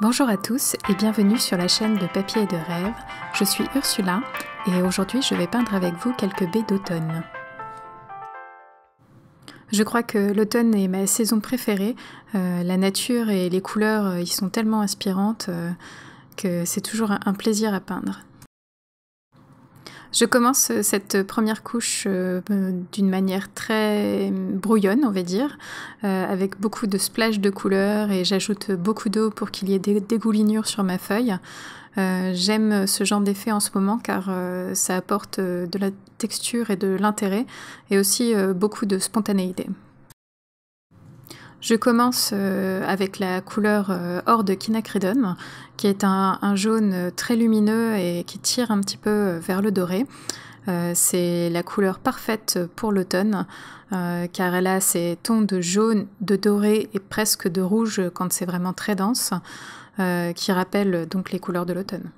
Bonjour à tous et bienvenue sur la chaîne de Papier et de Rêve. Je suis Ursula et aujourd'hui je vais peindre avec vous quelques baies d'automne. Je crois que l'automne est ma saison préférée. Euh, la nature et les couleurs euh, y sont tellement inspirantes euh, que c'est toujours un plaisir à peindre. Je commence euh, cette première couche euh, euh, d'une manière très brouillonne, on va dire, avec beaucoup de splash de couleurs et j'ajoute beaucoup d'eau pour qu'il y ait des dégoulinures sur ma feuille. J'aime ce genre d'effet en ce moment car ça apporte de la texture et de l'intérêt et aussi beaucoup de spontanéité. Je commence euh, avec la couleur euh, or de quinacridone, qui est un, jaune très lumineux et qui tire un petit peu euh, vers le doré. c'est la couleur parfaite pour l'automne, car elle a ces tons de jaune, de doré et presque de rouge quand c'est vraiment très dense, qui rappellent donc les couleurs de l'automne.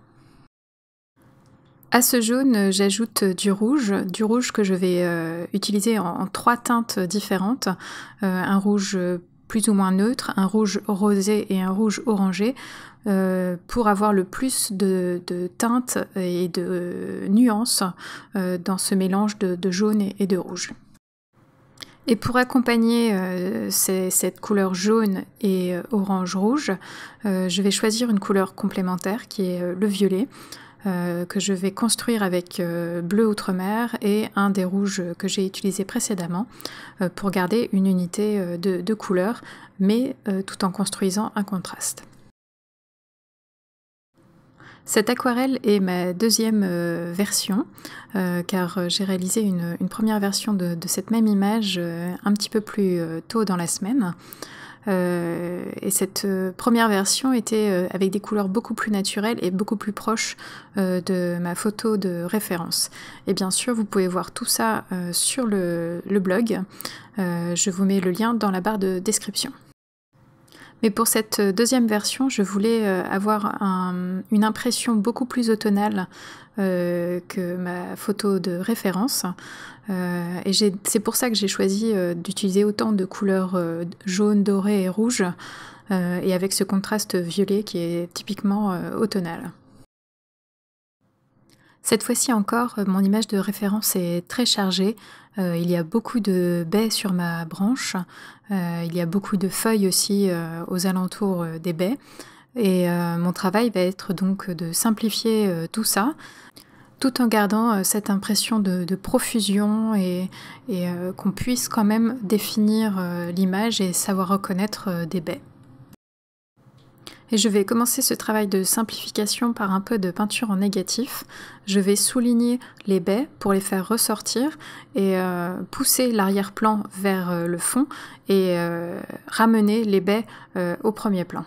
À ce jaune, j'ajoute du rouge, du rouge que je vais euh, utiliser en, trois teintes différentes, euh, un rouge plus ou moins neutre, un rouge rosé et un rouge orangé, euh, pour avoir le plus de, teintes et de nuances dans ce mélange de, jaune et, de rouge. Et pour accompagner cette couleur jaune et orange-rouge, je vais choisir une couleur complémentaire qui est le violet. Euh, que je vais construire avec euh, bleu outre-mer et un des rouges que j'ai utilisé précédemment euh, pour garder une unité de, couleur, mais tout en construisant un contraste. Cette aquarelle est ma deuxième version, car j'ai réalisé une, première version de, cette même image un petit peu plus tôt dans la semaine. Euh, et cette euh, première version était euh, avec des couleurs beaucoup plus naturelles et beaucoup plus proches de ma photo de référence. Et bien sûr, vous pouvez voir tout ça sur le, blog. je vous mets le lien dans la barre de description. Mais pour cette euh, deuxième version, je voulais euh, avoir une impression beaucoup plus automnale euh, que ma photo de référence. et c'est pour ça que j'ai choisi d'utiliser autant de couleurs jaunes, dorées et rouges, et avec ce contraste violet qui est typiquement automnal. Cette fois-ci encore, euh, mon image de référence est très chargée. Euh, il y a beaucoup de baies sur ma branche. Euh, il y a beaucoup de feuilles aussi aux alentours des baies. Et mon travail va être donc de simplifier tout ça tout en gardant cette impression de, profusion et qu'on puisse quand même définir l'image et savoir reconnaître des baies. Et je vais commencer ce travail de simplification par un peu de peinture en négatif. Je vais souligner les baies pour les faire ressortir et euh, pousser l'arrière-plan vers euh, le fond et euh, ramener les baies au premier plan.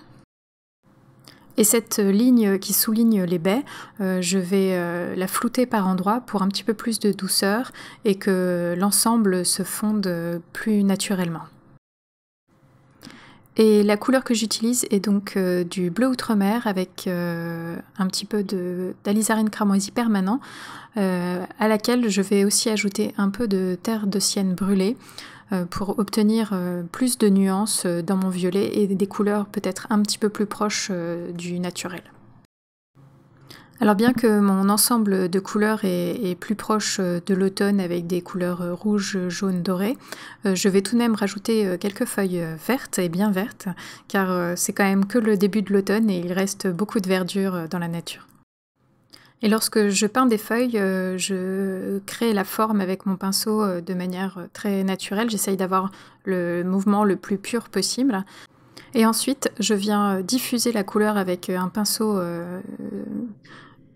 Et cette ligne qui souligne les baies, je vais la flouter par endroits pour un petit peu plus de douceur et que l'ensemble se fonde plus naturellement. Et la couleur que j'utilise est donc euh, du bleu outre-mer avec euh, un petit peu d'alizarine cramoisie permanent, euh, à laquelle je vais aussi ajouter un peu de terre de sienne brûlée pour obtenir plus de nuances dans mon violet et des couleurs peut-être un petit peu plus proches du naturel. Alors bien que mon ensemble de couleurs est, plus proche euh, de l'automne avec des couleurs euh, rouge, jaune, doré, euh, je vais tout de même rajouter quelques feuilles vertes et bien vertes, car c'est quand même que le début de l'automne et il reste beaucoup de verdure dans la nature. Et lorsque je peins des feuilles, je crée la forme avec mon pinceau de manière très naturelle. J'essaye d'avoir le mouvement le plus pur possible. Et ensuite, je viens diffuser la couleur avec un pinceau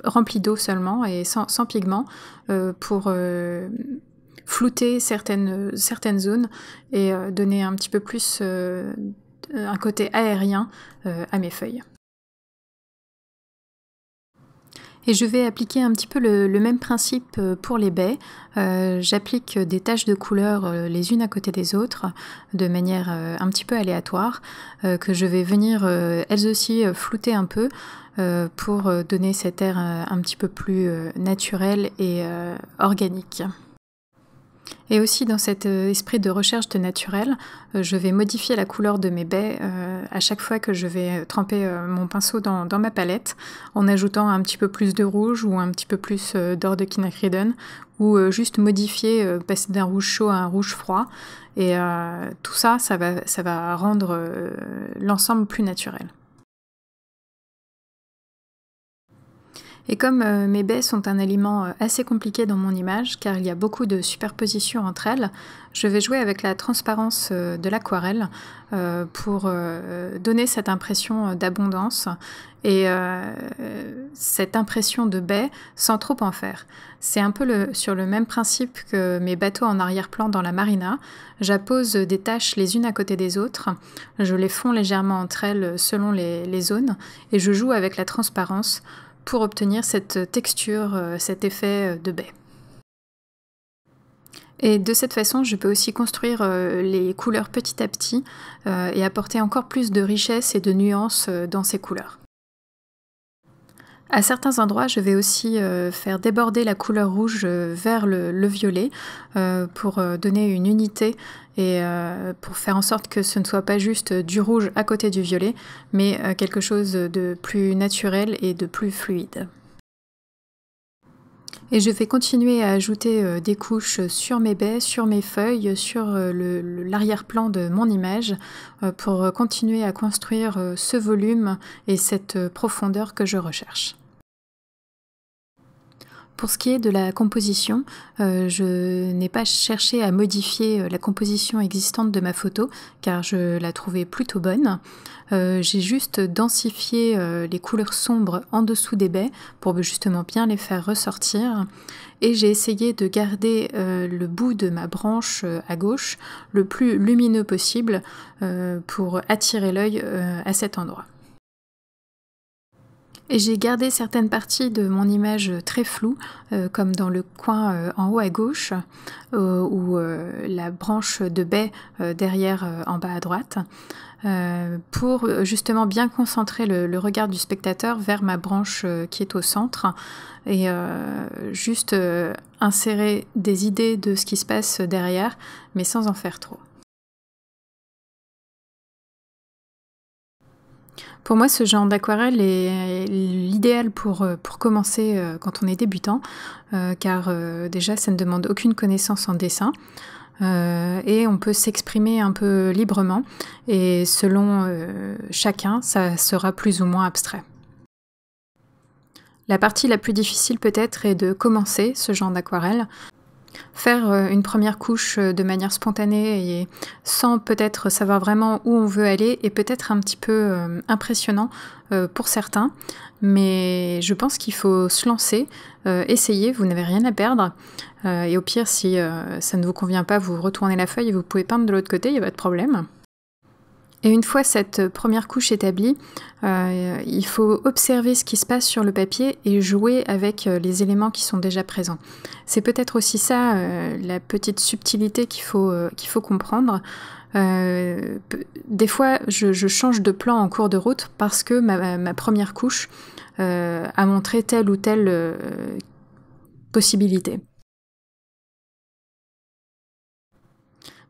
rempli d'eau seulement et sans, sans pigments euh, pour euh, flouter certaines, certaines zones et euh, donner un petit peu plus un côté aérien à mes feuilles. Et je vais appliquer un petit peu le, même principe euh, pour les baies. Euh, j'applique des taches de couleur euh, les unes à côté des autres de manière un petit peu aléatoire, que je vais venir elles aussi flouter un peu pour donner cet air un petit peu plus naturel et organique. Et aussi dans cet euh, esprit de recherche de naturel, euh, je vais modifier la couleur de mes baies euh, à chaque fois que je vais tremper mon pinceau dans, ma palette en ajoutant un petit peu plus de rouge ou un petit peu plus d'or de quinacridone ou juste modifier, passer d'un rouge chaud à un rouge froid. Et tout ça, ça va rendre l'ensemble plus naturel. Et comme euh, mes baies sont un aliment euh, assez compliqué dans mon image, car il y a beaucoup de superpositions entre elles, je vais jouer avec la transparence euh, de l'aquarelle pour donner cette impression d'abondance et cette impression de baie sans trop en faire. C'est un peu le, sur le même principe que mes bateaux en arrière-plan dans la marina. J'appose des taches les unes à côté des autres, je les fonds légèrement entre elles selon les zones et je joue avec la transparence pour obtenir cette texture, euh, cet effet euh, de baie. Et de cette façon, je peux aussi construire euh, les couleurs petit à petit et apporter encore plus de richesse et de nuances dans ces couleurs. À certains endroits, je vais aussi faire déborder la couleur rouge vers le, le violet pour donner une unité et euh, pour faire en sorte que ce ne soit pas juste euh, du rouge à côté du violet, mais euh, quelque chose de plus naturel et de plus fluide. Et je vais continuer à ajouter des couches sur mes baies, sur mes feuilles, sur l'arrière-plan de mon image pour continuer à construire ce volume et cette profondeur que je recherche. Pour ce qui est de la composition, euh, je n'ai pas cherché à modifier euh, la composition existante de ma photo car je la trouvais plutôt bonne. Euh, j'ai juste densifié les couleurs sombres en dessous des baies pour justement bien les faire ressortir et j'ai essayé de garder le bout de ma branche à gauche le plus lumineux possible pour attirer l'œil à cet endroit. Et j'ai gardé certaines parties de mon image très floues, euh, comme dans le coin euh, en haut à gauche, euh, ou la branche de baie derrière en bas à droite, pour justement bien concentrer le, regard du spectateur vers ma branche qui est au centre, et juste insérer des idées de ce qui se passe derrière, mais sans en faire trop. Pour moi, ce genre d'aquarelle est l'idéal pour, euh, commencer euh, quand on est débutant, euh, car déjà, ça ne demande aucune connaissance en dessin. et on peut s'exprimer un peu librement et selon chacun, ça sera plus ou moins abstrait. La partie la plus difficile peut-être est de commencer ce genre d'aquarelle, faire euh, une première couche euh, de manière spontanée et sans peut-être savoir vraiment où on veut aller est peut-être un petit peu euh, impressionnant pour certains, mais je pense qu'il faut se lancer, essayer, vous n'avez rien à perdre, et au pire si ça ne vous convient pas, vous retournez la feuille et vous pouvez peindre de l'autre côté, il n'y a pas de problème. Et une fois cette première couche établie, euh, il faut observer ce qui se passe sur le papier et jouer avec euh, les éléments qui sont déjà présents. C'est peut-être aussi ça euh, la petite subtilité qu'il faut, comprendre. des fois, je, change de plan en cours de route parce que ma première couche a montré telle ou telle possibilité.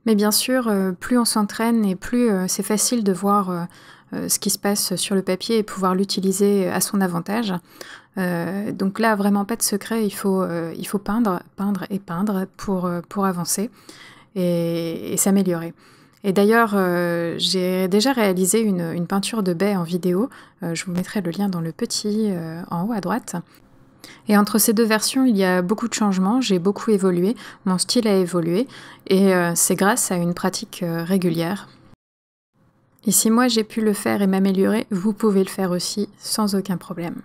Mais bien sûr, euh, plus on s'entraîne et plus euh, c'est facile de voir euh, ce qui se passe sur le papier et pouvoir l'utiliser à son avantage. donc là, vraiment pas de secret, il faut, peindre, peindre et peindre pour, avancer et, s'améliorer. Et d'ailleurs, j'ai déjà réalisé une, une, peinture de baie en vidéo. je vous mettrai le lien dans le petit en haut à droite. Et entre ces deux versions, il y a beaucoup de changements, j'ai beaucoup évolué, mon style a évolué, et euh, c'est grâce à une pratique euh, régulière. Et si moi j'ai pu le faire et m'améliorer, vous pouvez le faire aussi sans aucun problème.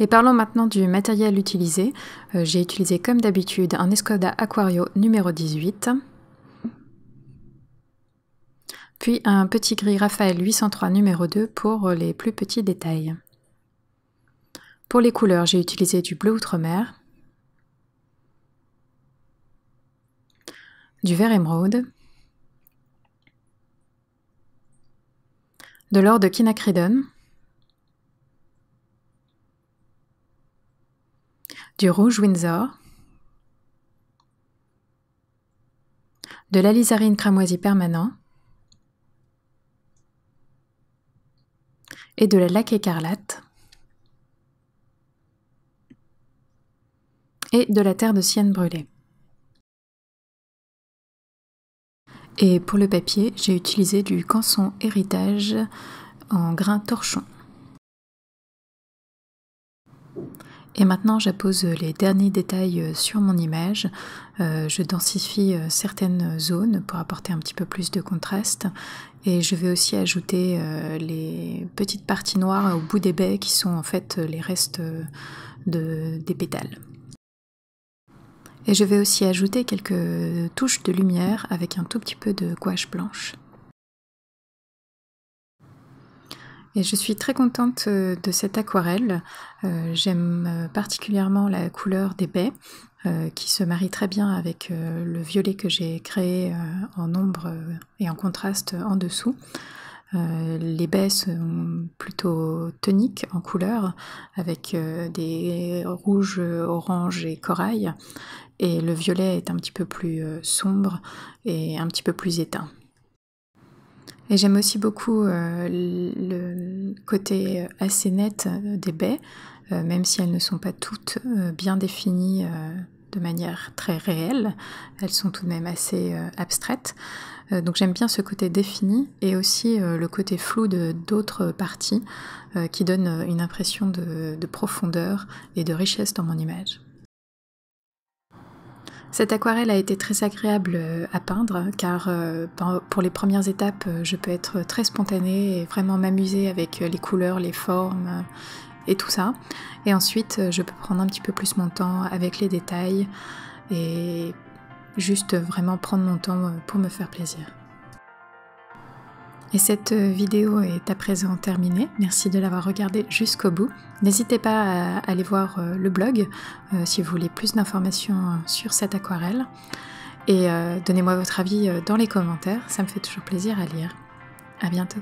Et parlons maintenant du matériel utilisé. Euh, j'ai utilisé comme d'habitude un Escoda Aquario numéro 18 puis un petit gris Raphaël 803 numéro 2 pour les plus petits détails. Pour les couleurs, j'ai utilisé du bleu outre-mer, du vert émeraude, de l'or de Kinacridon, du rouge Windsor, de l'alizarine cramoisie permanent, et de la laque écarlate et de la terre de sienne brûlée. Et pour le papier, j'ai utilisé du canson héritage en grain torchon. Et maintenant j'appose les derniers détails euh, sur mon image. Euh, je densifie euh, certaines zones pour apporter un petit peu plus de contraste. Et je vais aussi ajouter les petites parties noires au bout des baies qui sont en fait les restes des pétales. Et je vais aussi ajouter quelques touches de lumière avec un tout petit peu de gouache blanche. Et je suis très contente euh, de cette aquarelle. Euh, j'aime euh, particulièrement la couleur des baies qui se marie très bien avec le violet que j'ai créé en ombre et en contraste en dessous. les baies sont plutôt toniques en couleur avec des rouges, oranges et corail et le violet est un petit peu plus sombre et un petit peu plus éteint. Et j'aime aussi beaucoup euh, le côté euh, assez net euh, des baies, même si elles ne sont pas toutes bien définies de manière très réelle, elles sont tout de même assez abstraites. donc j'aime bien ce côté défini et aussi le côté flou de d'autres parties qui donnent une impression de profondeur et de richesse dans mon image. Cette aquarelle a été très agréable euh, à peindre hein, car euh, pour les premières étapes euh, je peux être très spontanée et vraiment m'amuser avec les couleurs, les formes et tout ça. Et ensuite je peux prendre un petit peu plus mon temps avec les détails et juste vraiment prendre mon temps pour me faire plaisir. Et cette euh, vidéo est à présent terminée. Merci de l'avoir regardée jusqu'au bout. N'hésitez pas à aller voir euh, le blog euh, si vous voulez plus d'informations sur cette aquarelle. Et donnez-moi votre avis dans les commentaires, ça me fait toujours plaisir à lire. A bientôt